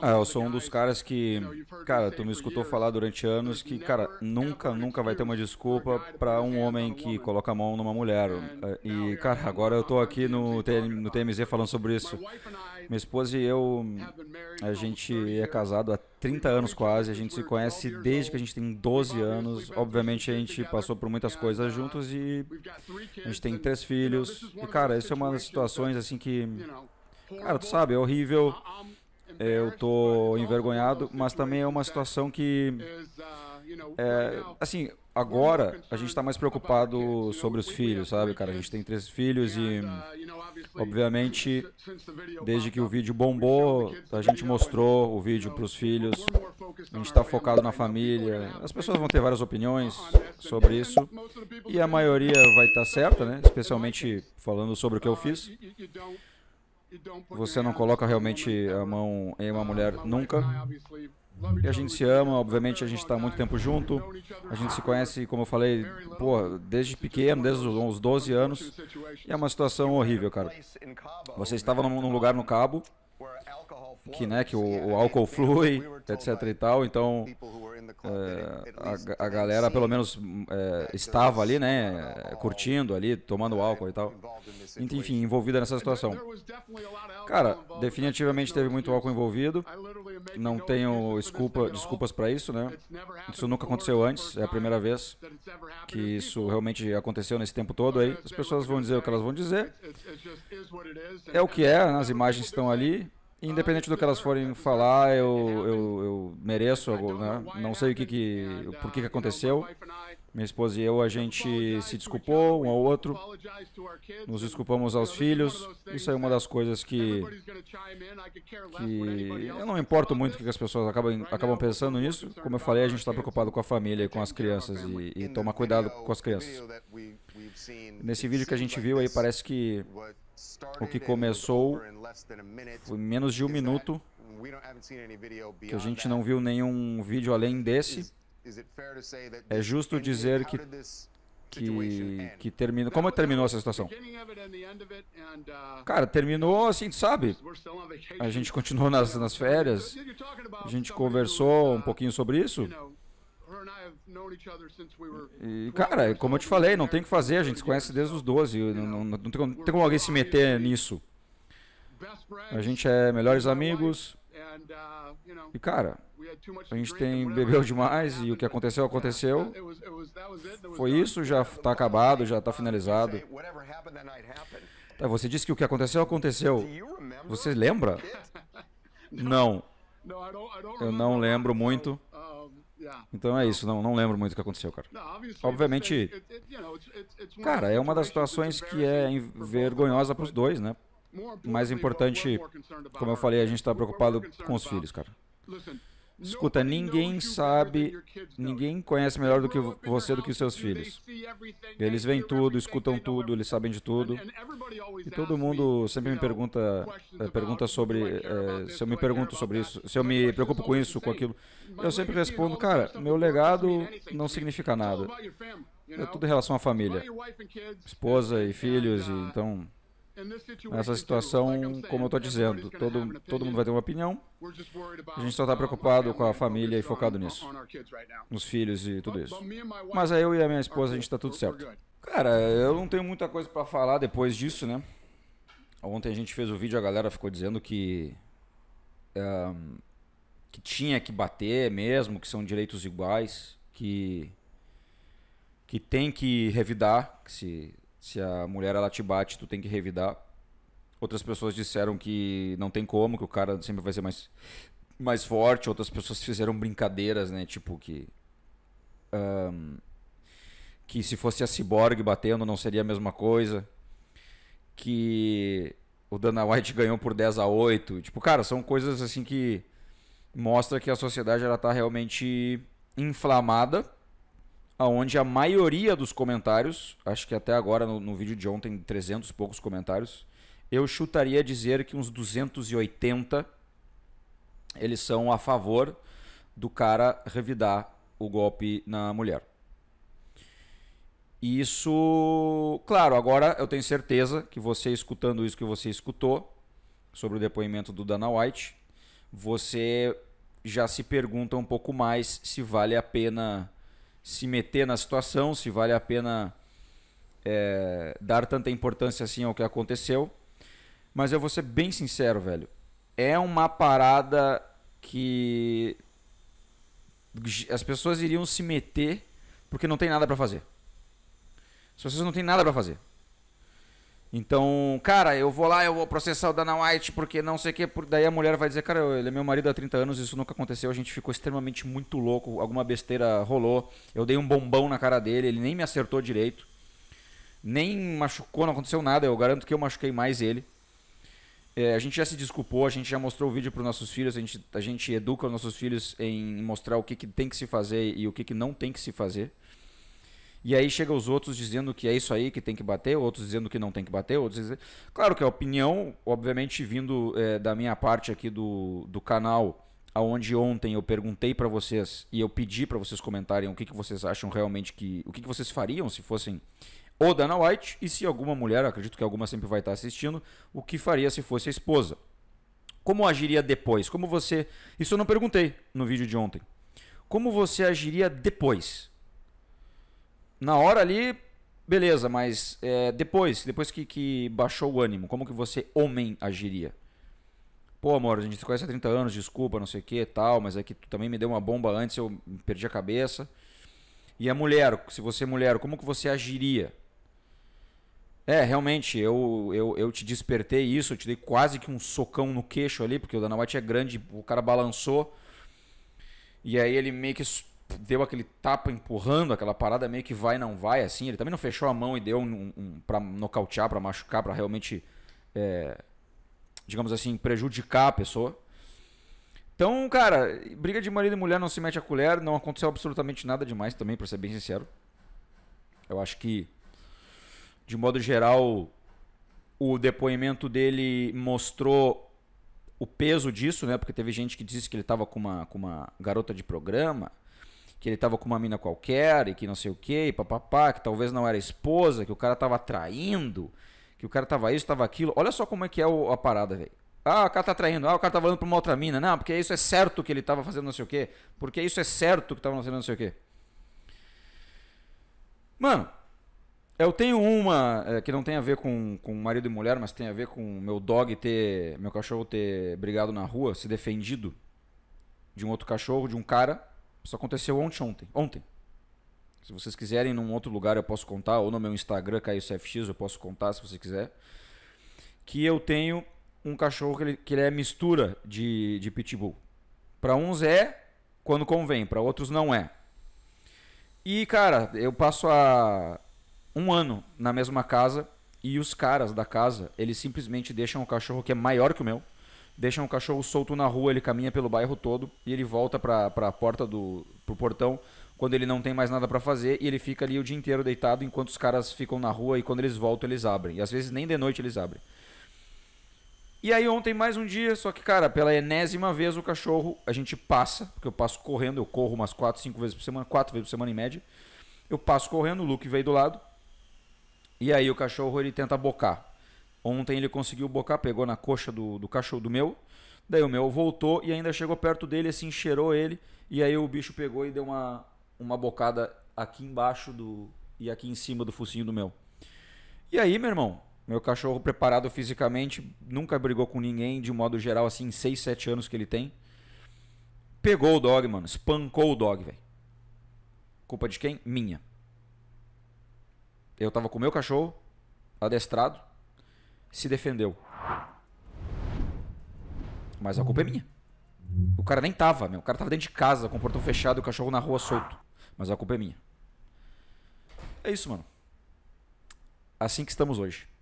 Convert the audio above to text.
Ah, eu sou um dos caras que, cara, tu me escutou falar durante anos que, cara, nunca, nunca vai ter uma desculpa para um homem que coloca a mão numa mulher. E, cara, agora eu tô aqui no, no TMZ falando sobre isso. Minha esposa e eu, a gente é casado há 30 anos quase, a gente se conhece desde que a gente tem 12 anos. Obviamente a gente passou por muitas coisas juntos e a gente tem três filhos. E, cara, isso é uma das situações assim que, cara, tu sabe, é horrível. É, eu tô envergonhado, mas também é uma situação que, é, assim, agora a gente está mais preocupado sobre os filhos, sabe, cara? A gente tem três filhos e, obviamente, desde que o vídeo bombou, a gente mostrou o vídeo para os filhos. A gente está focado na família. As pessoas vão ter várias opiniões sobre isso e a maioria vai estar tá certa, né? Especialmente falando sobre o que eu fiz. Você não coloca realmente a mão em uma mulher nunca. E a gente se ama, obviamente a gente está muito tempo junto. A gente se conhece, como eu falei, pô, desde pequeno, desde os 12 anos. E é uma situação horrível, cara. Você estava num lugar no Cabo que, né, que o, o, álcool flui, etc e tal, então é, a, a, galera pelo menos é, estava ali, né, eh, curtindo ali, tomando álcool e tal, enfim, envolvida nessa situação. Cara, definitivamente teve muito álcool envolvido, não tenho desculpa, desculpas para isso, né? Isso nunca aconteceu antes, é a primeira vez que isso realmente aconteceu nesse tempo todo aí. As pessoas vão dizer o que elas vão dizer. É o que é, as imagens estão ali. Independente do que elas forem falar, eu, eu, eu mereço, né? não sei o que, que por que, que aconteceu. Minha esposa e eu, a gente se desculpou um ao outro, nos desculpamos aos filhos. Isso é uma das coisas que, que eu não importo muito o que as pessoas acabam, acabam pensando nisso. Como eu falei, a gente está preocupado com a família e com as crianças e, e tomar cuidado com as crianças. Nesse vídeo que a gente viu aí, parece que o que começou foi menos de um minuto, que a gente não viu nenhum vídeo além desse. É justo dizer que que, que Como terminou essa situação? Cara, terminou assim, sabe? A gente continuou nas, nas férias, a gente conversou um pouquinho sobre isso. E, cara, como eu te falei, não tem o que fazer, a gente se conhece desde os 12, não, não, não, tem, não tem como alguém se meter nisso. A gente é melhores amigos. Uh, e, cara, a gente tem bebeu demais e o que aconteceu, aconteceu. Foi isso, já tá acabado, já tá finalizado. Tá, você disse que o que aconteceu, aconteceu. Você lembra? Não. Eu não lembro muito. Então é isso, não, não lembro muito o que aconteceu, cara. Obviamente, cara, é uma das situações que é vergonhosa para os dois, né? Mais importante, como eu falei, a gente está preocupado com os filhos, cara. Escuta, ninguém sabe, ninguém conhece melhor do que você do que seus filhos. Eles veem tudo, escutam tudo, eles sabem de tudo. E todo mundo sempre me pergunta, eh, pergunta sobre, é, se eu me pergunto sobre isso, se eu me preocupo com isso, com aquilo. Eu sempre respondo, cara, meu legado não significa nada. É tudo em relação à família, esposa e filhos, e, uh, então Nessa situação, como eu estou dizendo, todo, todo mundo vai ter uma opinião. A gente só está preocupado com a família e focado nisso. Nos filhos e tudo isso. Mas aí eu e a minha esposa, a gente está tudo certo. Cara, eu não tenho muita coisa para falar depois disso, né? Ontem a gente fez o vídeo, a galera ficou dizendo que. Um, que tinha que bater mesmo, que são direitos iguais, que. que tem que revidar, que se se a mulher ela te bate, tu tem que revidar. Outras pessoas disseram que não tem como, que o cara sempre vai ser mais, mais forte. Outras pessoas fizeram brincadeiras, né? Tipo que. Um, que se fosse a Cyborg batendo não seria a mesma coisa. Que o Dana White ganhou por 10 a 8. Tipo, cara, são coisas assim que mostra que a sociedade ela tá realmente inflamada aonde a maioria dos comentários, acho que até agora no, no vídeo de ontem, 300 e poucos comentários, eu chutaria dizer que uns 280 eles são a favor do cara revidar o golpe na mulher. isso, claro, agora eu tenho certeza que você escutando isso que você escutou sobre o depoimento do Dana White, você já se pergunta um pouco mais se vale a pena se meter na situação, se vale a pena é, dar tanta importância assim ao que aconteceu. Mas eu vou ser bem sincero, velho. É uma parada que as pessoas iriam se meter porque não tem nada para fazer. As pessoas não têm nada para fazer. Então, cara, eu vou lá, eu vou processar o Dana White porque não sei o que. Daí a mulher vai dizer, cara, ele é meu marido há 30 anos, isso nunca aconteceu. A gente ficou extremamente muito louco, alguma besteira rolou. Eu dei um bombão na cara dele, ele nem me acertou direito, nem machucou, não aconteceu nada. Eu garanto que eu machuquei mais ele. É, a gente já se desculpou, a gente já mostrou o vídeo para os nossos filhos, a gente, a gente educa os nossos filhos em mostrar o que, que tem que se fazer e o que, que não tem que se fazer. E aí chega os outros dizendo que é isso aí que tem que bater, outros dizendo que não tem que bater, outros dizendo... Claro que a opinião, obviamente, vindo é, da minha parte aqui do, do canal, aonde ontem eu perguntei para vocês e eu pedi para vocês comentarem o que, que vocês acham realmente que... O que, que vocês fariam se fossem o Dana White, e se alguma mulher, acredito que alguma sempre vai estar assistindo, o que faria se fosse a esposa. Como agiria depois? Como você. Isso eu não perguntei no vídeo de ontem. Como você agiria depois? na hora ali, beleza, mas é, depois, depois que, que baixou o ânimo, como que você, homem, agiria? Pô, amor, a gente se conhece há 30 anos, desculpa, não sei o que tal, mas é que tu também me deu uma bomba antes, eu perdi a cabeça. E a mulher, se você é mulher, como que você agiria? É, realmente, eu, eu, eu te despertei isso, eu te dei quase que um socão no queixo ali, porque o Dana White é grande, o cara balançou. E aí ele meio que deu aquele tapa empurrando, aquela parada meio que vai não vai, assim. Ele também não fechou a mão e deu um, um para nocautear, para machucar, para realmente, é, digamos assim, prejudicar a pessoa. Então, cara, briga de marido e mulher não se mete a colher, não aconteceu absolutamente nada demais também, para ser bem sincero. Eu acho que, de modo geral, o depoimento dele mostrou o peso disso, né? Porque teve gente que disse que ele estava com uma, com uma garota de programa que ele tava com uma mina qualquer e que não sei o que, papapá, que talvez não era esposa, que o cara tava traindo, que o cara tava isso, tava aquilo. Olha só como é que é o, a parada, velho. Ah, o cara tá traindo, ah, o cara está falando pra uma outra mina. Não, porque isso é certo que ele tava fazendo não sei o que, porque isso é certo que tava fazendo não sei o que. Mano, eu tenho uma é, que não tem a ver com, com marido e mulher, mas tem a ver com meu dog ter, meu cachorro ter brigado na rua, se defendido de um outro cachorro, de um cara isso aconteceu ontem, ontem. Ontem. Se vocês quiserem, num outro lugar eu posso contar, ou no meu Instagram, CaioCFX, eu posso contar se você quiser. Que eu tenho um cachorro que ele, que ele é mistura de, de pitbull. Para uns é quando convém, para outros não é. E, cara, eu passo há um ano na mesma casa e os caras da casa, eles simplesmente deixam o cachorro que é maior que o meu deixam o cachorro solto na rua, ele caminha pelo bairro todo e ele volta para a porta do pro portão quando ele não tem mais nada para fazer e ele fica ali o dia inteiro deitado enquanto os caras ficam na rua e quando eles voltam eles abrem. E às vezes nem de noite eles abrem. E aí ontem mais um dia, só que cara, pela enésima vez o cachorro, a gente passa, porque eu passo correndo, eu corro umas 4, 5 vezes por semana, 4 vezes por semana em média. Eu passo correndo, o Luke veio do lado. E aí o cachorro ele tenta bocar. Ontem ele conseguiu bocar, pegou na coxa do, do cachorro do meu. Daí o meu voltou e ainda chegou perto dele, assim, cheirou ele. E aí o bicho pegou e deu uma, uma bocada aqui embaixo do. e aqui em cima do focinho do meu. E aí, meu irmão, meu cachorro preparado fisicamente, nunca brigou com ninguém, de modo geral, assim, em 6, 7 anos que ele tem. Pegou o dog, mano. Espancou o dog, velho. Culpa de quem? Minha. Eu tava com o meu cachorro, adestrado se defendeu. Mas a culpa é minha. O cara nem tava, meu. O cara tava dentro de casa, com o portão fechado, o cachorro na rua solto. Mas a culpa é minha. É isso, mano. Assim que estamos hoje.